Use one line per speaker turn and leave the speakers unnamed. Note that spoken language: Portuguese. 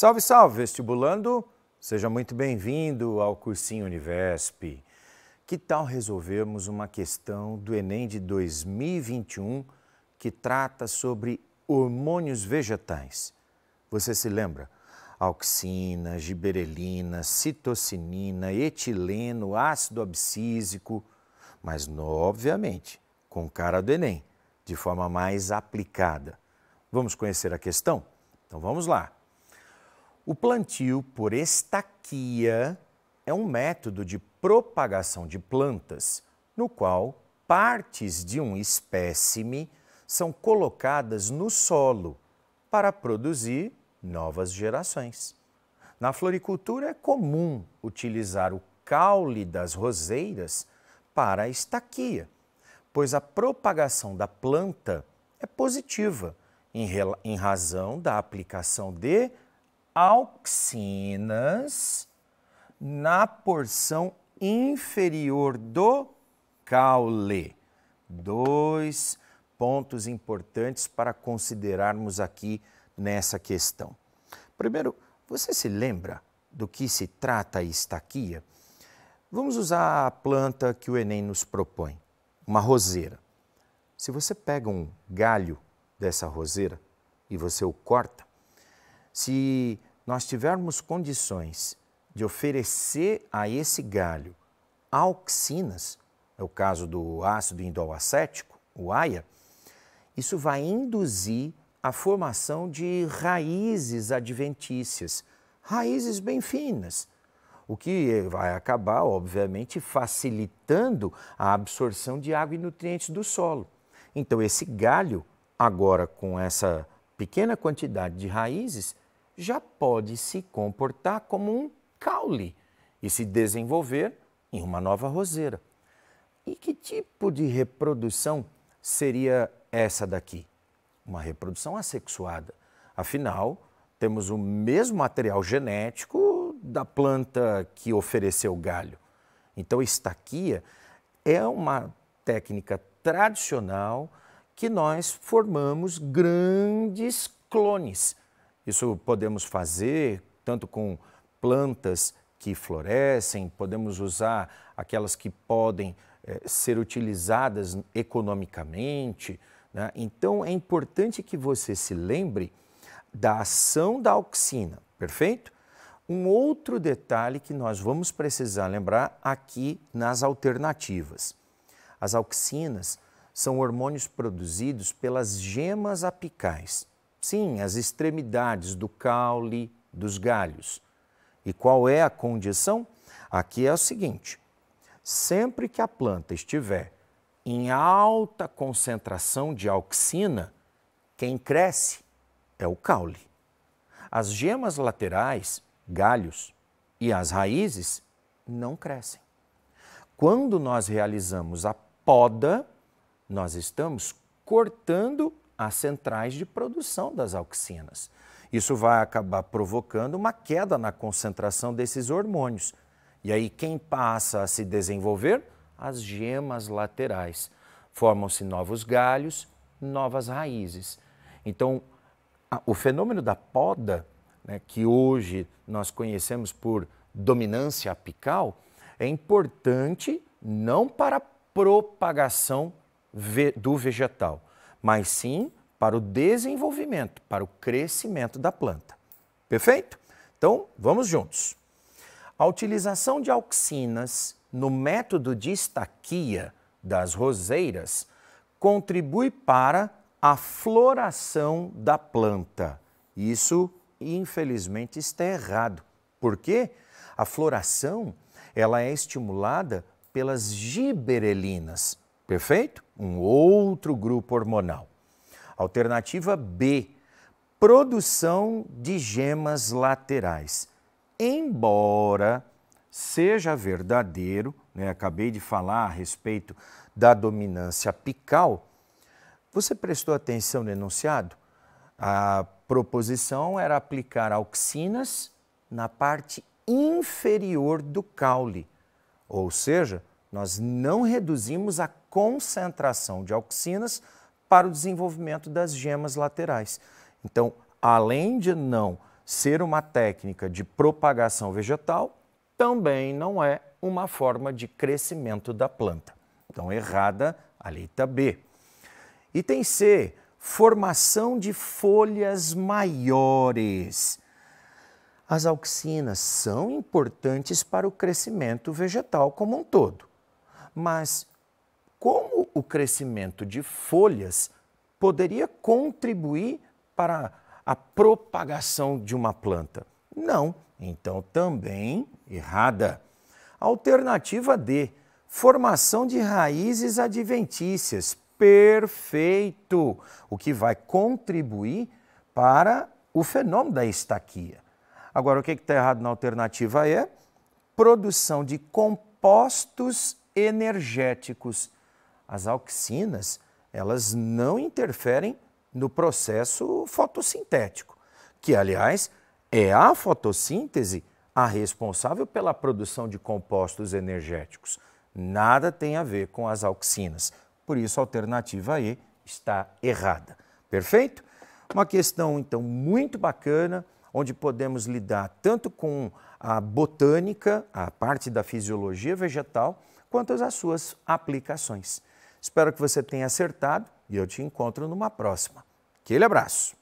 Salve, salve, vestibulando! Seja muito bem-vindo ao cursinho Univesp. Que tal resolvermos uma questão do Enem de 2021 que trata sobre hormônios vegetais? Você se lembra? Auxina, giberelina, citocinina, etileno, ácido abscísico, mas obviamente com cara do Enem, de forma mais aplicada. Vamos conhecer a questão? Então vamos lá. O plantio por estaquia é um método de propagação de plantas, no qual partes de um espécime são colocadas no solo para produzir novas gerações. Na floricultura é comum utilizar o caule das roseiras para a estaquia, pois a propagação da planta é positiva em, razão da aplicação de auxinas na porção inferior do caule. Dois pontos importantes para considerarmos aqui nessa questão. Primeiro, você se lembra do que se trata a estaquia? Vamos usar a planta que o Enem nos propõe, uma roseira. Se você pega um galho dessa roseira e você o corta, se nós tivermos condições de oferecer a esse galho auxinas, é o caso do ácido indolacético, o AIA, isso vai induzir a formação de raízes adventícias, raízes bem finas, o que vai acabar, obviamente, facilitando a absorção de água e nutrientes do solo. Então, esse galho, agora com essa pequena quantidade de raízes, já pode se comportar como um caule e se desenvolver em uma nova roseira. E que tipo de reprodução seria essa daqui? Uma reprodução assexuada. Afinal, temos o mesmo material genético da planta que ofereceu galho. Então, estaquia é uma técnica tradicional que nós formamos grandes clones isso podemos fazer tanto com plantas que florescem, podemos usar aquelas que podem eh, ser utilizadas economicamente. Né? Então, é importante que você se lembre da ação da auxina, perfeito? Um outro detalhe que nós vamos precisar lembrar aqui nas alternativas. As auxinas são hormônios produzidos pelas gemas apicais. Sim, as extremidades do caule, dos galhos. E qual é a condição? Aqui é o seguinte: sempre que a planta estiver em alta concentração de auxina, quem cresce é o caule. As gemas laterais, galhos e as raízes não crescem. Quando nós realizamos a poda, nós estamos cortando às centrais de produção das auxinas. Isso vai acabar provocando uma queda na concentração desses hormônios. E aí, quem passa a se desenvolver? As gemas laterais. Formam-se novos galhos, novas raízes. Então, o fenômeno da poda, né, que hoje nós conhecemos por dominância apical, é importante não para a propagação do vegetal, mas sim para o desenvolvimento, para o crescimento da planta. Perfeito? Então, vamos juntos. A utilização de auxinas no método de estaquia das roseiras contribui para a floração da planta. Isso, infelizmente, está errado. Por quê? A floração ela é estimulada pelas giberelinas, Perfeito? Um outro grupo hormonal. Alternativa B, produção de gemas laterais. Embora seja verdadeiro, né, acabei de falar a respeito da dominância apical, você prestou atenção no enunciado? A proposição era aplicar auxinas na parte inferior do caule, ou seja, nós não reduzimos a concentração de auxinas para o desenvolvimento das gemas laterais. Então, além de não ser uma técnica de propagação vegetal, também não é uma forma de crescimento da planta. Então, errada a letra B. Item C, formação de folhas maiores. As auxinas são importantes para o crescimento vegetal como um todo. Mas como o crescimento de folhas poderia contribuir para a propagação de uma planta? Não, então também errada. Alternativa D, formação de raízes adventícias. Perfeito! O que vai contribuir para o fenômeno da estaquia. Agora, o que está errado na alternativa E? Produção de compostos energéticos. As auxinas, elas não interferem no processo fotossintético, que aliás é a fotossíntese a responsável pela produção de compostos energéticos. Nada tem a ver com as auxinas. Por isso a alternativa E está errada. Perfeito? Uma questão então muito bacana, onde podemos lidar tanto com a botânica, a parte da fisiologia vegetal, quanto as suas aplicações. Espero que você tenha acertado e eu te encontro numa próxima. Aquele abraço!